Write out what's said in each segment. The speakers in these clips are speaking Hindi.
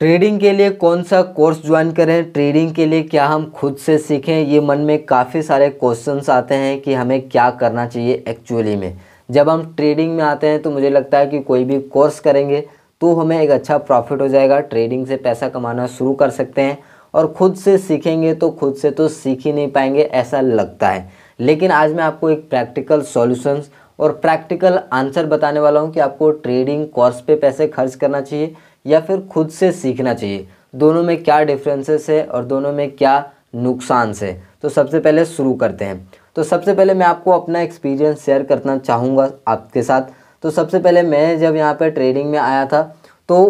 ट्रेडिंग के लिए कौन सा कोर्स ज्वाइन करें ट्रेडिंग के लिए क्या हम खुद से सीखें ये मन में काफ़ी सारे क्वेश्चंस आते हैं कि हमें क्या करना चाहिए एक्चुअली में जब हम ट्रेडिंग में आते हैं तो मुझे लगता है कि कोई भी कोर्स करेंगे तो हमें एक अच्छा प्रॉफिट हो जाएगा ट्रेडिंग से पैसा कमाना शुरू कर सकते हैं और ख़ुद से सीखेंगे तो खुद से तो सीख ही नहीं पाएंगे ऐसा लगता है लेकिन आज मैं आपको एक प्रैक्टिकल सॉल्यूशंस और प्रैक्टिकल आंसर बताने वाला हूँ कि आपको ट्रेडिंग कोर्स पे पैसे खर्च करना चाहिए या फिर खुद से सीखना चाहिए दोनों में क्या डिफरेंसेस है और दोनों में क्या नुकसान से तो सबसे पहले शुरू करते हैं तो सबसे पहले मैं आपको अपना एक्सपीरियंस शेयर करना चाहूँगा आपके साथ तो सबसे पहले मैं जब यहाँ पर ट्रेडिंग में आया था तो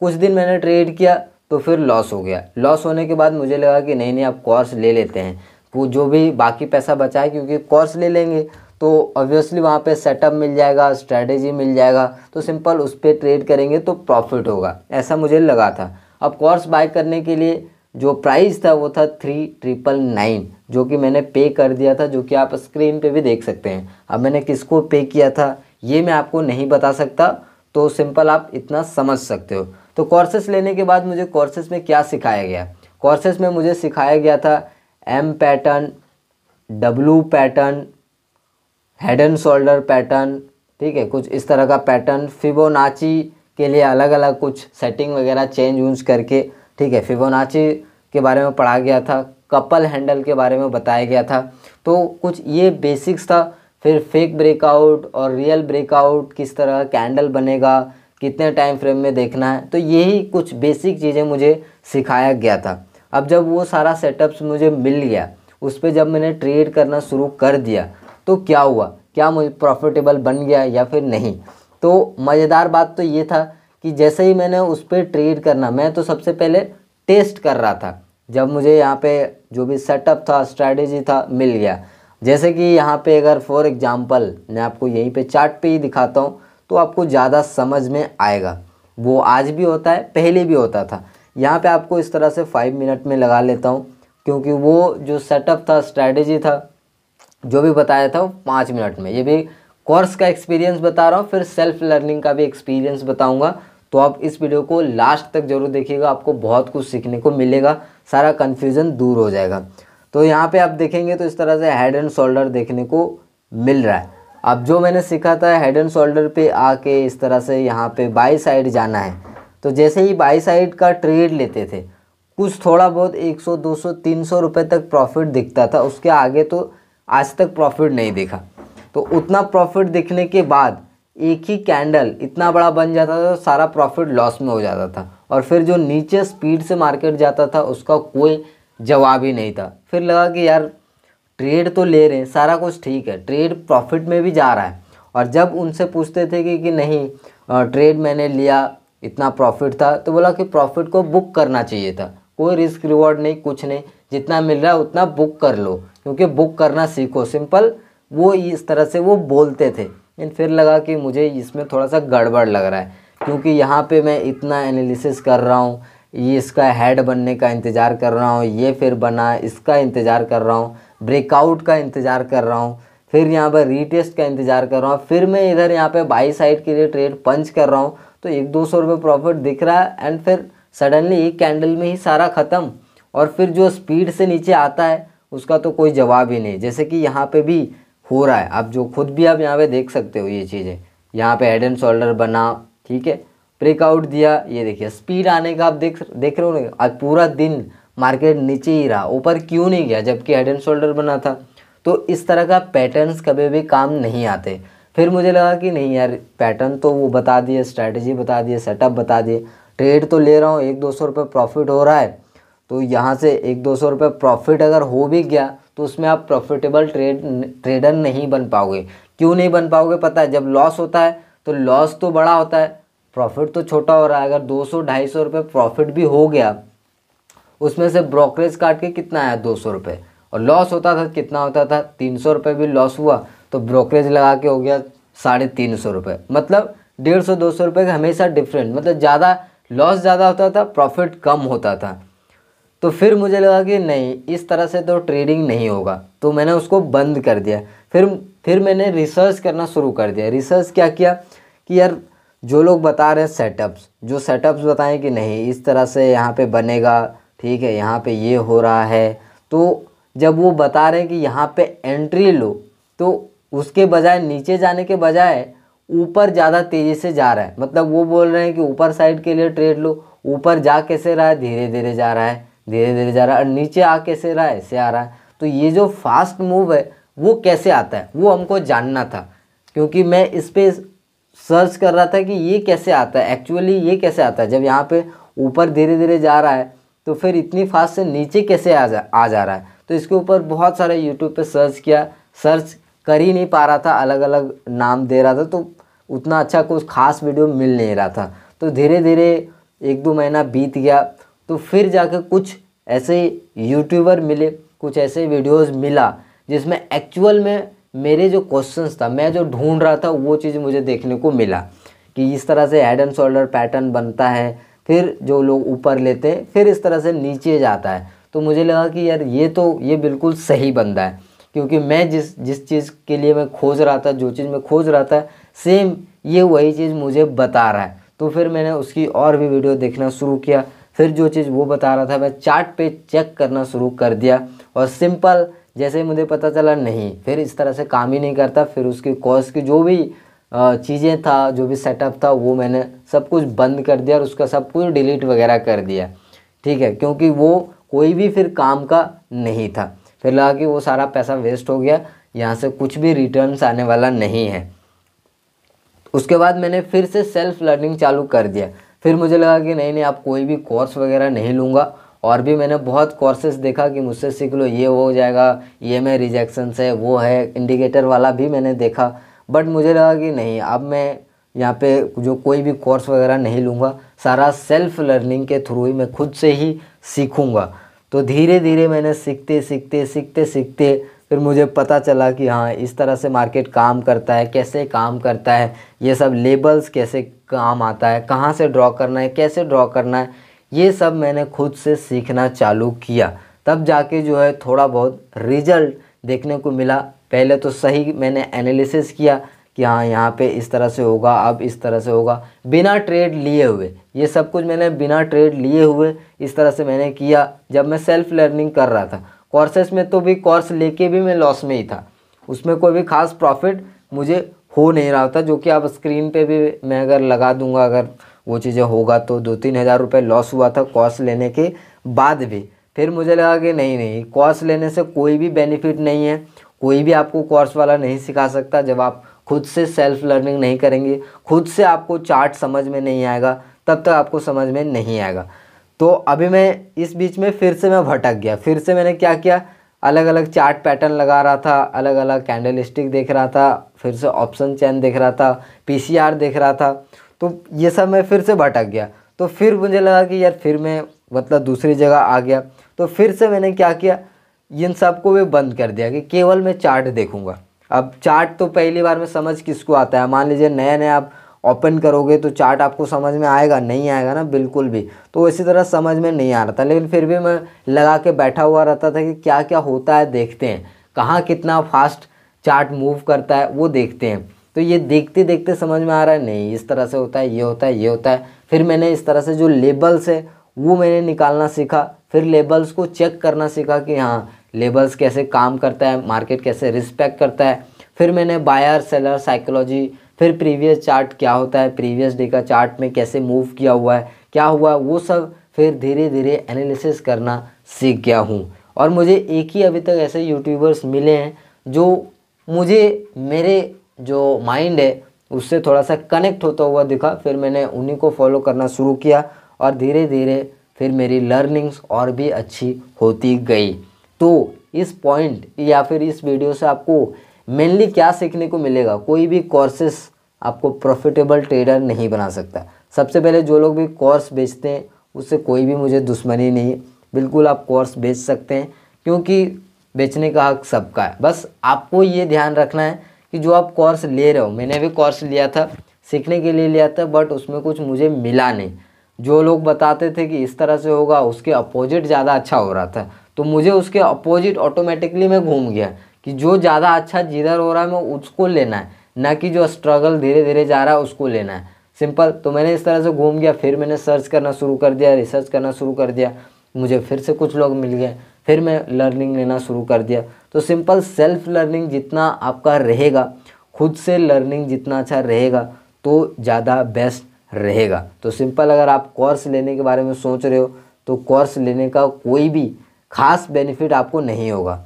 कुछ दिन मैंने ट्रेड किया तो फिर लॉस हो गया लॉस होने के बाद मुझे लगा कि नहीं नहीं आप कोर्स ले लेते हैं वो जो भी बाकी पैसा बचा है क्योंकि कोर्स ले लेंगे तो ऑब्वियसली वहाँ पे सेटअप मिल जाएगा स्ट्रेटेजी मिल जाएगा तो सिंपल उस पर ट्रेड करेंगे तो प्रॉफिट होगा ऐसा मुझे लगा था अब कोर्स बाय करने के लिए जो प्राइस था वो था थ्री ट्रिपल नाइन जो कि मैंने पे कर दिया था जो कि आप स्क्रीन पे भी देख सकते हैं अब मैंने किसको पे किया था ये मैं आपको नहीं बता सकता तो सिंपल आप इतना समझ सकते हो तो कोर्सेस लेने के बाद मुझे कोर्सेस में क्या सिखाया गया कोर्सेस में मुझे सिखाया गया था M pattern W pattern head and shoulder pattern ठीक है कुछ इस तरह का पैटर्न फिबोनाची के लिए अलग अलग कुछ सेटिंग वगैरह चेंज वूंज करके ठीक है फिबोनाची के बारे में पढ़ा गया था कपल हैंडल के बारे में बताया गया था तो कुछ ये बेसिक्स था फिर फेक ब्रेकआउट और रियल ब्रेकआउट किस तरह कैंडल बनेगा कितने टाइम फ्रेम में देखना है तो यही कुछ बेसिक चीज़ें मुझे सिखाया गया था अब जब वो सारा सेटअप्स मुझे मिल गया उस पर जब मैंने ट्रेड करना शुरू कर दिया तो क्या हुआ क्या मुझे प्रॉफिटेबल बन गया या फिर नहीं तो मज़ेदार बात तो ये था कि जैसे ही मैंने उस पर ट्रेड करना मैं तो सबसे पहले टेस्ट कर रहा था जब मुझे यहाँ पे जो भी सेटअप था स्ट्रैटेजी था मिल गया जैसे कि यहाँ पे अगर फॉर एग्ज़ाम्पल मैं आपको यहीं पे चार्ट पे ही दिखाता हूँ तो आपको ज़्यादा समझ में आएगा वो आज भी होता है पहले भी होता था यहाँ पे आपको इस तरह से फाइव मिनट में लगा लेता हूँ क्योंकि वो जो सेटअप था स्ट्रैटेजी था जो भी बताया था वो पाँच मिनट में ये भी कोर्स का एक्सपीरियंस बता रहा हूँ फिर सेल्फ लर्निंग का भी एक्सपीरियंस बताऊँगा तो आप इस वीडियो को लास्ट तक जरूर देखिएगा आपको बहुत कुछ सीखने को मिलेगा सारा कन्फ्यूज़न दूर हो जाएगा तो यहाँ पर आप देखेंगे तो इस तरह से हेड एंड शोल्डर देखने को मिल रहा है अब जो मैंने सीखा था हेड एंड शोल्डर पे आके इस तरह से यहाँ पे बाई साइड जाना है तो जैसे ही बाई साइड का ट्रेड लेते थे कुछ थोड़ा बहुत 100, 200, 300 रुपए तक प्रॉफिट दिखता था उसके आगे तो आज तक प्रॉफिट नहीं हाँ। देखा तो उतना प्रॉफिट देखने के बाद एक ही कैंडल इतना बड़ा बन जाता था सारा प्रॉफिट लॉस में हो जाता था और फिर जो नीचे स्पीड से मार्केट जाता था उसका कोई जवाब ही नहीं था फिर लगा कि यार ट्रेड तो ले रहे हैं सारा कुछ ठीक है ट्रेड प्रॉफिट में भी जा रहा है और जब उनसे पूछते थे कि, कि नहीं ट्रेड मैंने लिया इतना प्रॉफिट था तो बोला कि प्रॉफिट को बुक करना चाहिए था कोई रिस्क रिवॉर्ड नहीं कुछ नहीं जितना मिल रहा है उतना बुक कर लो क्योंकि बुक करना सीखो सिंपल वो इस तरह से वो बोलते थे लेकिन फिर लगा कि मुझे इसमें थोड़ा सा गड़बड़ लग रहा है क्योंकि यहाँ पे मैं इतना एनालिसिस कर रहा हूँ ये इसका हेड बनने का इंतज़ार कर रहा हूँ ये फिर बना इसका इंतज़ार कर रहा हूँ ब्रेकआउट का इंतज़ार कर रहा हूँ फिर यहाँ पर रीटेस्ट का इंतज़ार कर रहा हूँ फिर मैं इधर यहाँ पर बाई साइड के लिए ट्रेड पंच कर रहा हूँ तो एक दो सौ रुपये प्रॉफिट दिख रहा है एंड फिर सडनली एक कैंडल में ही सारा ख़त्म और फिर जो स्पीड से नीचे आता है उसका तो कोई जवाब ही नहीं जैसे कि यहाँ पे भी हो रहा है आप जो खुद भी आप यहाँ पे देख सकते हो ये चीज़ें यहाँ पे हेड एंड शोल्डर बना ठीक है ब्रेकआउट दिया ये देखिए स्पीड आने का आप देख देख रहे हो ना आज पूरा दिन मार्केट नीचे ही रहा ऊपर क्यों नहीं गया जबकि हेड एंड शोल्डर बना था तो इस तरह का पैटर्नस कभी भी काम नहीं आते फिर मुझे लगा कि नहीं यार पैटर्न तो वो बता दिए स्ट्रैटेजी बता दिए सेटअप बता दिए ट्रेड तो ले रहा हूँ एक दो सौ रुपये प्रॉफिट हो रहा है तो यहाँ से एक दो सौ रुपये प्रॉफिट अगर हो भी गया तो उसमें आप प्रॉफिटेबल ट्रेड ट्रेडर नहीं बन पाओगे क्यों नहीं बन पाओगे पता है जब लॉस होता है तो लॉस तो बड़ा होता है प्रॉफिट तो छोटा हो रहा है अगर दो सौ ढाई सौ रुपये प्रॉफिट भी हो गया उसमें से ब्रोकरेज काट के कितना आया दो सौ रुपये और लॉस होता था कितना होता था तीन सौ रुपये भी लॉस हुआ तो ब्रोकरेज लगा के हो गया साढ़े तीन सौ रुपये मतलब डेढ़ सौ दो सौ रुपये का हमेशा डिफरेंट मतलब ज़्यादा लॉस ज़्यादा होता था प्रॉफिट कम होता था तो फिर मुझे लगा कि नहीं इस तरह से तो ट्रेडिंग नहीं होगा तो मैंने उसको बंद कर दिया फिर फिर मैंने रिसर्च करना शुरू कर दिया रिसर्च क्या किया कि यार जो लोग बता रहे हैं सेटअप्स जो सेटअप्स बताएं कि नहीं इस तरह से यहाँ पे बनेगा ठीक है यहाँ पे ये हो रहा है तो जब वो बता रहे हैं कि यहाँ पे एंट्री लो तो उसके बजाय नीचे जाने के बजाय ऊपर ज़्यादा तेज़ी से जा रहा है मतलब वो बोल रहे हैं कि ऊपर साइड के लिए ट्रेड लो ऊपर जा कैसे रहा है धीरे धीरे जा रहा है धीरे धीरे जा रहा है और नीचे आ कैसे रहा है ऐसे आ रहा है तो ये जो फास्ट मूव है वो कैसे आता है वो हमको जानना था क्योंकि मैं इस पर सर्च कर रहा था कि ये कैसे आता है एक्चुअली ये कैसे आता है जब यहाँ पे ऊपर धीरे धीरे जा रहा है तो फिर इतनी फास्ट से नीचे कैसे आ जा आ जा रहा है तो इसके ऊपर बहुत सारे यूट्यूब पे सर्च किया सर्च कर ही नहीं पा रहा था अलग अलग नाम दे रहा था तो उतना अच्छा कुछ खास वीडियो मिल नहीं रहा था तो धीरे धीरे एक दो महीना बीत गया तो फिर जाकर कुछ ऐसे यूट्यूबर मिले कुछ ऐसे वीडियोस मिला जिसमें एक्चुअल में मेरे जो क्वेश्चंस था मैं जो ढूंढ रहा था वो चीज़ मुझे देखने को मिला कि इस तरह से हेड एंड शोल्डर पैटर्न बनता है फिर जो लोग ऊपर लेते हैं फिर इस तरह से नीचे जाता है तो मुझे लगा कि यार ये तो ये बिल्कुल सही बनता है क्योंकि मैं जिस जिस चीज़ के लिए मैं खोज रहा था जो चीज़ मैं खोज रहा था सेम ये वही चीज़ मुझे बता रहा है तो फिर मैंने उसकी और भी वीडियो देखना शुरू किया फिर जो चीज़ वो बता रहा था मैं चार्ट पे चेक करना शुरू कर दिया और सिंपल जैसे ही मुझे पता चला नहीं फिर इस तरह से काम ही नहीं करता फिर उसकी कॉज की जो भी चीज़ें था जो भी सेटअप था वो मैंने सब कुछ बंद कर दिया और उसका सब कुछ डिलीट वगैरह कर दिया ठीक है क्योंकि वो कोई भी फिर काम का नहीं था फिर लगा कि वो सारा पैसा वेस्ट हो गया यहाँ से कुछ भी रिटर्न्स आने वाला नहीं है उसके बाद मैंने फिर से सेल्फ लर्निंग चालू कर दिया फिर मुझे लगा कि नहीं नहीं आप कोई भी कोर्स वगैरह नहीं लूँगा और भी मैंने बहुत कोर्सेस देखा कि मुझसे सीख लो ये हो जाएगा ये में रिजेक्शंस है वो है इंडिकेटर वाला भी मैंने देखा बट मुझे लगा कि नहीं अब मैं यहाँ पे जो कोई भी कोर्स वगैरह नहीं लूँगा सारा सेल्फ लर्निंग के थ्रू ही मैं खुद से ही सीखूँगा तो धीरे धीरे मैंने सीखते सीखते सीखते सीखते फिर मुझे पता चला कि हाँ इस तरह से मार्केट काम करता है कैसे काम करता है ये सब लेबल्स कैसे काम आता है कहाँ से ड्रॉ करना है कैसे ड्रॉ करना है ये सब मैंने खुद से सीखना चालू किया तब जाके जो है थोड़ा बहुत रिजल्ट देखने को मिला पहले तो सही मैंने एनालिसिस किया कि हाँ यहाँ पे इस तरह से होगा अब इस तरह से होगा बिना ट्रेड लिए हुए ये सब कुछ मैंने बिना ट्रेड लिए हुए इस तरह से मैंने किया जब मैं सेल्फ़ लर्निंग कर रहा था कोर्सेस में तो भी कोर्स लेके भी मैं लॉस में ही था उसमें कोई भी खास प्रॉफिट मुझे हो नहीं रहा था जो कि आप स्क्रीन पे भी मैं अगर लगा दूंगा अगर वो चीज़ें होगा तो दो तीन हज़ार रुपये लॉस हुआ था कोर्स लेने के बाद भी फिर मुझे लगा कि नहीं नहीं कोर्स लेने से कोई भी बेनिफिट नहीं है कोई भी आपको कोर्स वाला नहीं सिखा सकता जब आप खुद से सेल्फ लर्निंग नहीं करेंगे खुद से आपको चार्ट समझ में नहीं आएगा तब तक आपको समझ में नहीं आएगा तो अभी मैं इस बीच में फिर से मैं भटक गया फिर से मैंने क्या किया अलग अलग चार्ट पैटर्न लगा रहा था अलग अलग कैंडल स्टिक देख रहा था फिर से ऑप्शन चैन देख रहा था पी देख रहा था तो ये सब मैं फिर से भटक गया तो फिर मुझे लगा कि यार फिर मैं मतलब दूसरी जगह आ गया तो फिर से मैंने क्या किया इन सब को भी बंद कर दिया कि केवल मैं चार्ट देखूँगा अब चार्ट तो पहली बार में समझ किसको आता है मान लीजिए नया नया आप ओपन करोगे तो चार्ट आपको समझ में आएगा नहीं आएगा ना बिल्कुल भी तो इसी तरह समझ में नहीं आ रहा था लेकिन फिर भी मैं लगा के बैठा हुआ रहता था कि क्या क्या होता है देखते हैं कहाँ कितना फास्ट चार्ट मूव करता है वो देखते हैं तो ये देखते देखते समझ में आ रहा है नहीं इस तरह से होता है ये होता है ये होता है फिर मैंने इस तरह से जो लेबल्स है वो मैंने निकालना सीखा फिर लेबल्स को चेक करना सीखा कि हाँ लेबल्स कैसे काम करता है मार्केट कैसे रिस्पेक्ट करता है फिर मैंने बायर सेलर साइकोलॉजी फिर प्रीवियस चार्ट क्या होता है प्रीवियस डे का चार्ट में कैसे मूव किया हुआ है क्या हुआ वो सब फिर धीरे धीरे एनालिसिस करना सीख गया हूँ और मुझे एक ही अभी तक ऐसे यूट्यूबर्स मिले हैं जो मुझे मेरे जो माइंड है उससे थोड़ा सा कनेक्ट होता हुआ दिखा फिर मैंने उन्हीं को फॉलो करना शुरू किया और धीरे धीरे फिर मेरी लर्निंग्स और भी अच्छी होती गई तो इस पॉइंट या फिर इस वीडियो से आपको मेनली क्या सीखने को मिलेगा कोई भी कोर्सेस आपको प्रॉफिटेबल ट्रेडर नहीं बना सकता सबसे पहले जो लोग भी कोर्स बेचते हैं उससे कोई भी मुझे दुश्मनी नहीं बिल्कुल आप कोर्स बेच सकते हैं क्योंकि बेचने का हक सबका है बस आपको ये ध्यान रखना है कि जो आप कोर्स ले रहे हो मैंने भी कोर्स लिया था सीखने के लिए लिया था बट उसमें कुछ मुझे मिला नहीं जो लोग बताते थे कि इस तरह से होगा उसके अपोजिट ज़्यादा अच्छा हो रहा था तो मुझे उसके अपोजिट ऑटोमेटिकली मैं घूम गया कि जो ज़्यादा अच्छा जिधर हो रहा है मैं उसको लेना है ना कि जो स्ट्रगल धीरे धीरे जा रहा है उसको लेना है सिंपल तो मैंने इस तरह से घूम गया फिर मैंने सर्च करना शुरू कर दिया रिसर्च करना शुरू कर दिया मुझे फिर से कुछ लोग मिल गए फिर मैं लर्निंग लेना शुरू कर दिया तो सिंपल सेल्फ लर्निंग जितना आपका रहेगा खुद से लर्निंग जितना अच्छा रहेगा तो ज़्यादा बेस्ट रहेगा तो सिंपल अगर आप कोर्स लेने के बारे में सोच रहे हो तो कोर्स लेने का कोई भी खास बेनिफिट आपको नहीं होगा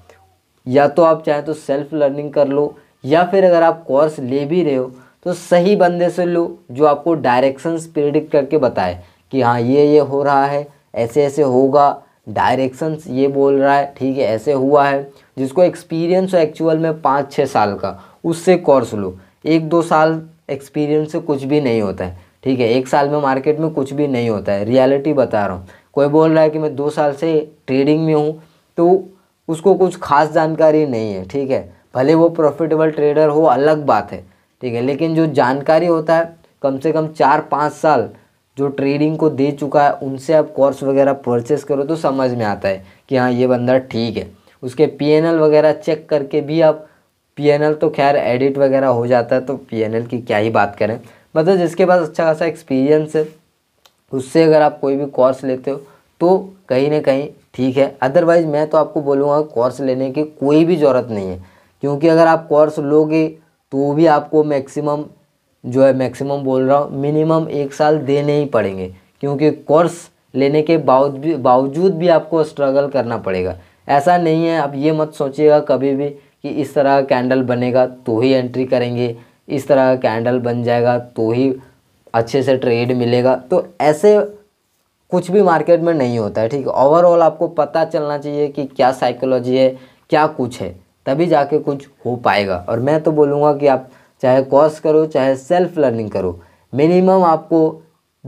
या तो आप चाहें तो सेल्फ लर्निंग कर लो या फिर अगर आप कोर्स ले भी रहे हो तो सही बंदे से लो जो आपको डायरेक्शंस प्रिडिक्ट करके बताए कि हाँ ये ये हो रहा है ऐसे ऐसे होगा डायरेक्शंस ये बोल रहा है ठीक है ऐसे हुआ है जिसको एक्सपीरियंस हो एक्चुअल में पाँच छः साल का उससे कोर्स लो एक दो साल एक्सपीरियंस से कुछ भी नहीं होता है ठीक है एक साल में मार्केट में कुछ भी नहीं होता है रियलिटी बता रहा हूँ कोई बोल रहा है कि मैं दो साल से ट्रेडिंग में हूँ तो उसको कुछ खास जानकारी नहीं है ठीक है भले वो प्रॉफिटेबल ट्रेडर हो अलग बात है ठीक है लेकिन जो जानकारी होता है कम से कम चार पाँच साल जो ट्रेडिंग को दे चुका है उनसे आप कोर्स वगैरह परचेस करो तो समझ में आता है कि हाँ ये बंदा ठीक है उसके पी वगैरह चेक करके भी आप पी तो खैर एडिट वगैरह हो जाता है तो पी की क्या ही बात करें मतलब जिसके पास अच्छा खासा एक्सपीरियंस है उससे अगर आप कोई भी कोर्स लेते हो तो कहीं ना कहीं ठीक है अदरवाइज़ मैं तो आपको बोलूँगा कोर्स लेने की कोई भी ज़रूरत नहीं है क्योंकि अगर आप कोर्स लोगे तो भी आपको मैक्सिमम जो है मैक्सिमम बोल रहा हूँ मिनिमम एक साल देने ही पड़ेंगे क्योंकि कोर्स लेने के बावजूद बावजूद भी आपको स्ट्रगल करना पड़ेगा ऐसा नहीं है आप ये मत सोचिएगा कभी भी कि इस तरह का कैंडल बनेगा तो ही एंट्री करेंगे इस तरह का कैंडल बन जाएगा तो ही अच्छे से ट्रेड मिलेगा तो ऐसे कुछ भी मार्केट में नहीं होता है ठीक है ओवरऑल आपको पता चलना चाहिए कि क्या साइकोलॉजी है क्या कुछ है तभी जाके कुछ हो पाएगा और मैं तो बोलूँगा कि आप चाहे कोर्स करो चाहे सेल्फ लर्निंग करो मिनिमम आपको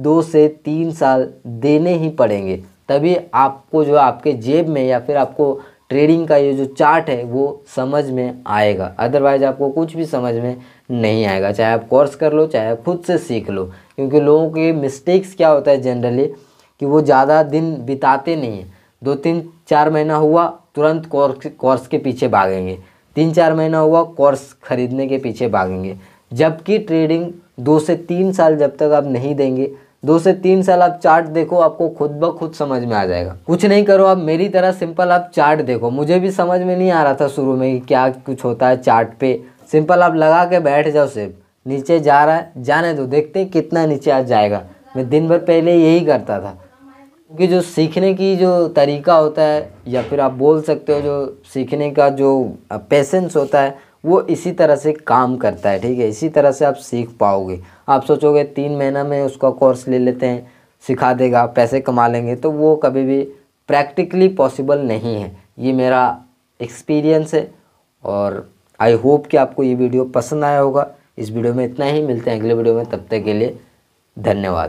दो से तीन साल देने ही पड़ेंगे तभी आपको जो आपके जेब में या फिर आपको ट्रेडिंग का ये जो चार्ट है वो समझ में आएगा अदरवाइज आपको कुछ भी समझ में नहीं आएगा चाहे आप कोर्स कर लो चाहे आप खुद से सीख लो क्योंकि लोगों के मिस्टेक्स क्या होता है जनरली कि वो ज़्यादा दिन बिताते नहीं हैं दो तीन चार महीना हुआ तुरंत कोर्स कोर्स के पीछे भागेंगे तीन चार महीना हुआ कोर्स खरीदने के पीछे भागेंगे जबकि ट्रेडिंग दो से तीन साल जब तक आप नहीं देंगे दो से तीन साल आप चार्ट देखो आपको खुद ब खुद समझ में आ जाएगा कुछ नहीं करो आप मेरी तरह सिंपल आप चार्ट देखो मुझे भी समझ में नहीं आ रहा था शुरू में कि क्या कुछ होता है चार्ट पे सिंपल आप लगा के बैठ जाओ सिर्फ नीचे जा रहा है जाने दो देखते हैं कितना नीचे आज जाएगा मैं दिन भर पहले यही करता था क्योंकि जो सीखने की जो तरीका होता है या फिर आप बोल सकते हो जो सीखने का जो पेशेंस होता है वो इसी तरह से काम करता है ठीक है इसी तरह से आप सीख पाओगे आप सोचोगे तीन महीना में उसका कोर्स ले लेते हैं सिखा देगा पैसे कमा लेंगे तो वो कभी भी प्रैक्टिकली पॉसिबल नहीं है ये मेरा एक्सपीरियंस है और आई होप कि आपको ये वीडियो पसंद आया होगा इस वीडियो में इतना ही मिलते हैं अगले वीडियो में तब तक के लिए धन्यवाद